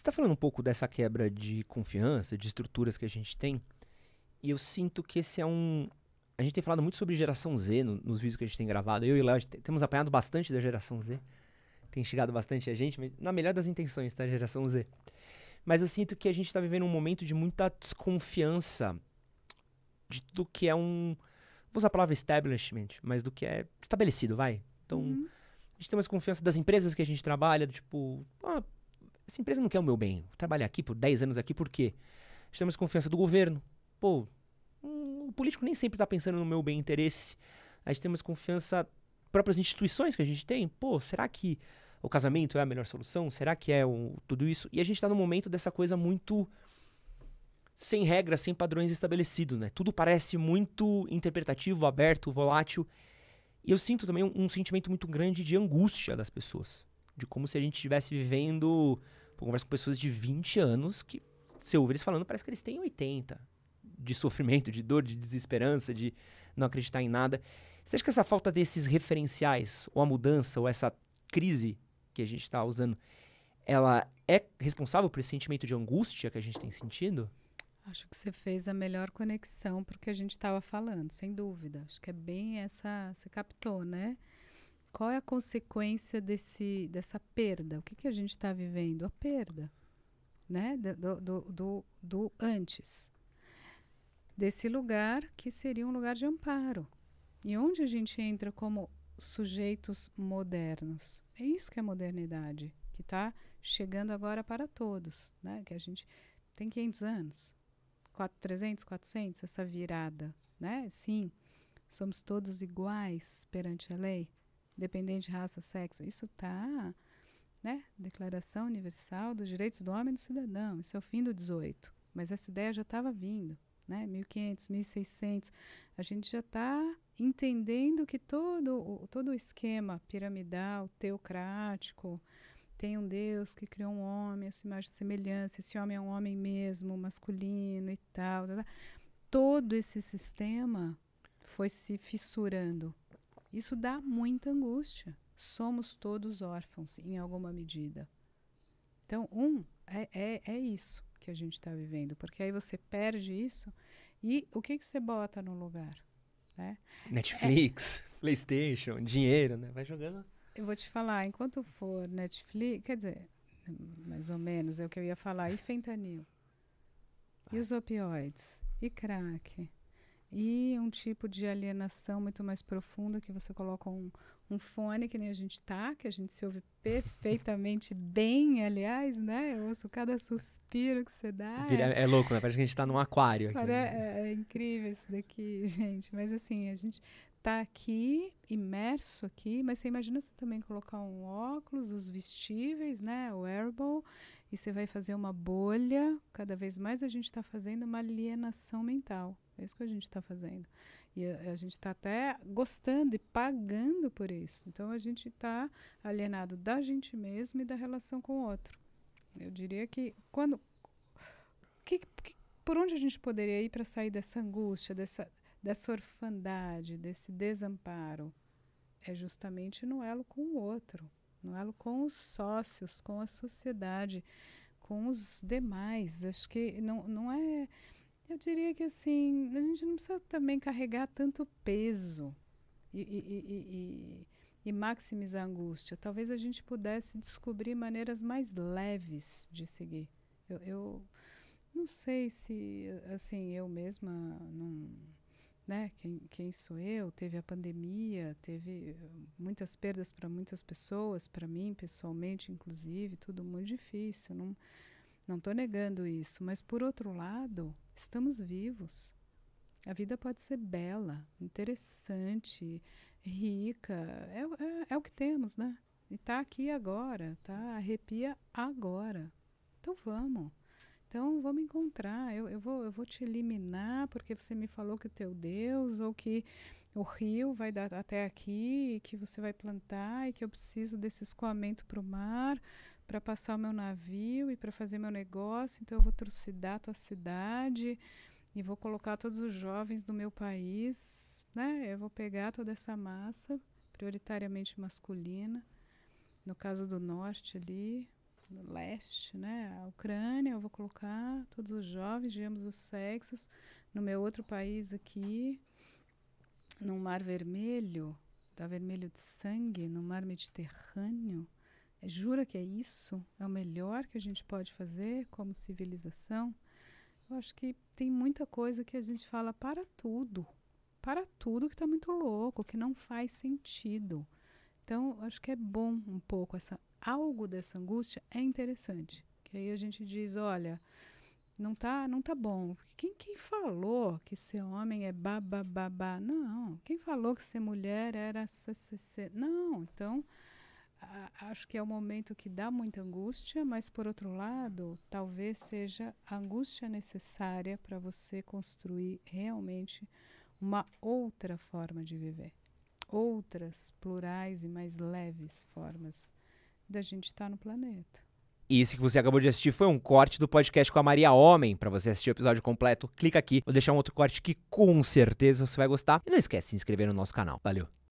está falando um pouco dessa quebra de confiança, de estruturas que a gente tem, e eu sinto que esse é um. A gente tem falado muito sobre geração Z no, nos vídeos que a gente tem gravado. Eu e o Léo temos apanhado bastante da geração Z. Tem chegado bastante a gente, na melhor das intenções, tá? Geração Z. Mas eu sinto que a gente está vivendo um momento de muita desconfiança de que é um. Vou usar a palavra establishment, mas do que é estabelecido, vai. Então, uhum. a gente tem mais confiança das empresas que a gente trabalha, tipo, ah, essa empresa não quer o meu bem. Vou trabalhar aqui por 10 anos aqui por quê? Estamos confiança do governo. Pô, um, o político nem sempre está pensando no meu bem interesse. A gente tem mais confiança próprias instituições que a gente tem. Pô, será que o casamento é a melhor solução? Será que é o, tudo isso? E a gente está no momento dessa coisa muito sem regras, sem padrões estabelecidos, né? Tudo parece muito interpretativo, aberto, volátil. E eu sinto também um, um sentimento muito grande de angústia das pessoas. De como se a gente estivesse vivendo. Eu converso com pessoas de 20 anos que você ouve eles falando, parece que eles têm 80. De sofrimento, de dor, de desesperança, de não acreditar em nada. Você acha que essa falta desses referenciais, ou a mudança, ou essa crise que a gente está usando, ela é responsável por esse sentimento de angústia que a gente tem sentido? Acho que você fez a melhor conexão para o que a gente estava falando, sem dúvida. Acho que é bem essa. Você captou, né? Qual é a consequência desse, dessa perda? O que, que a gente está vivendo? A perda, né? Do, do, do, do antes. Desse lugar que seria um lugar de amparo. E onde a gente entra como sujeitos modernos. É isso que é modernidade, que está chegando agora para todos, né? Que a gente tem 500 anos, 300, 400, essa virada, né? Sim, somos todos iguais perante a lei, dependente de raça, sexo, isso está, né? Declaração Universal dos Direitos do Homem e do Cidadão, isso é o fim do 18. Mas essa ideia já estava vindo, né? 1500, 1600, a gente já está entendendo que todo o, todo o esquema piramidal, teocrático, tem um Deus que criou um homem, a sua imagem de semelhança, esse homem é um homem mesmo, masculino e tal. tal, tal. Todo esse sistema foi se fissurando isso dá muita angústia. Somos todos órfãos, em alguma medida. Então, um, é, é, é isso que a gente está vivendo, porque aí você perde isso e o que, que você bota no lugar? Né? Netflix, é, PlayStation, dinheiro, né? Vai jogando. Eu vou te falar, enquanto for Netflix, quer dizer, mais ou menos é o que eu ia falar, e fentanil, ah. e os opioides, e crack, e um tipo de alienação muito mais profunda que você coloca um, um fone que nem a gente tá, que a gente se ouve perfeitamente bem, aliás, né? Eu ouço cada suspiro que você dá. Vira, é, é, louco, né? Parece que a gente tá num aquário aqui. né? é, é incrível isso daqui, gente. Mas assim, a gente tá aqui, imerso aqui, mas você imagina você também colocar um óculos, os vestíveis, né? O wearable e você vai fazer uma bolha. Cada vez mais a gente está fazendo uma alienação mental. É isso que a gente está fazendo. E a, a gente está até gostando e pagando por isso. Então a gente está alienado da gente mesmo e da relação com o outro. Eu diria que quando. Que, que, por onde a gente poderia ir para sair dessa angústia, dessa, dessa orfandade, desse desamparo? É justamente no elo com o outro no elo é? com os sócios, com a sociedade, com os demais. Acho que não, não é. Eu diria que assim, a gente não precisa também carregar tanto peso e, e, e, e maximizar a angústia. Talvez a gente pudesse descobrir maneiras mais leves de seguir. eu, eu não sei se, assim, eu mesma não né? Quem, quem sou eu? Teve a pandemia, teve eh, muitas perdas para muitas pessoas, para mim pessoalmente, inclusive, tudo muito difícil. Não, não estou negando isso, mas por outro lado, estamos vivos. A vida pode ser bela, interessante, rica. É, é, é o que temos, né? E está aqui agora, tá? Arrepia agora. Então vamos. Então, vamos encontrar, eu, eu, vou, eu vou te eliminar porque você me falou que o teu Deus ou que o rio vai dar até aqui, e que você vai plantar e que eu preciso desse escoamento para o mar para passar o meu navio e para fazer meu negócio, então eu vou trucidar a tua cidade e vou colocar todos os jovens do meu país, né? Eu vou pegar toda essa massa, prioritariamente masculina, no caso do norte ali, leste, né? A Ucrânia, eu vou colocar todos os jovens de ambos os sexos. No meu outro país aqui, no Mar Vermelho, tá vermelho de sangue, no Mar Mediterrâneo. É, jura que é isso? É o melhor que a gente pode fazer como civilização? Eu acho que tem muita coisa que a gente fala para tudo, para tudo que está muito louco, que não faz sentido. Então, acho que é bom um pouco essa algo dessa angústia é interessante. Que aí a gente diz, olha, não tá, não tá bom. Quem, quem falou que ser homem é babá Não. Quem falou que ser mulher era ccc? Não. Então, a, acho que é o um momento que dá muita angústia, mas por outro lado, talvez seja a angústia necessária para você construir realmente uma outra forma de viver, outras plurais e mais leves formas da gente estar tá no planeta. E esse que você acabou de assistir foi um corte do podcast com a Maria Homem. Para você assistir o episódio completo, clica aqui. Vou deixar um outro corte que com certeza você vai gostar. E não esquece de se inscrever no nosso canal. Valeu!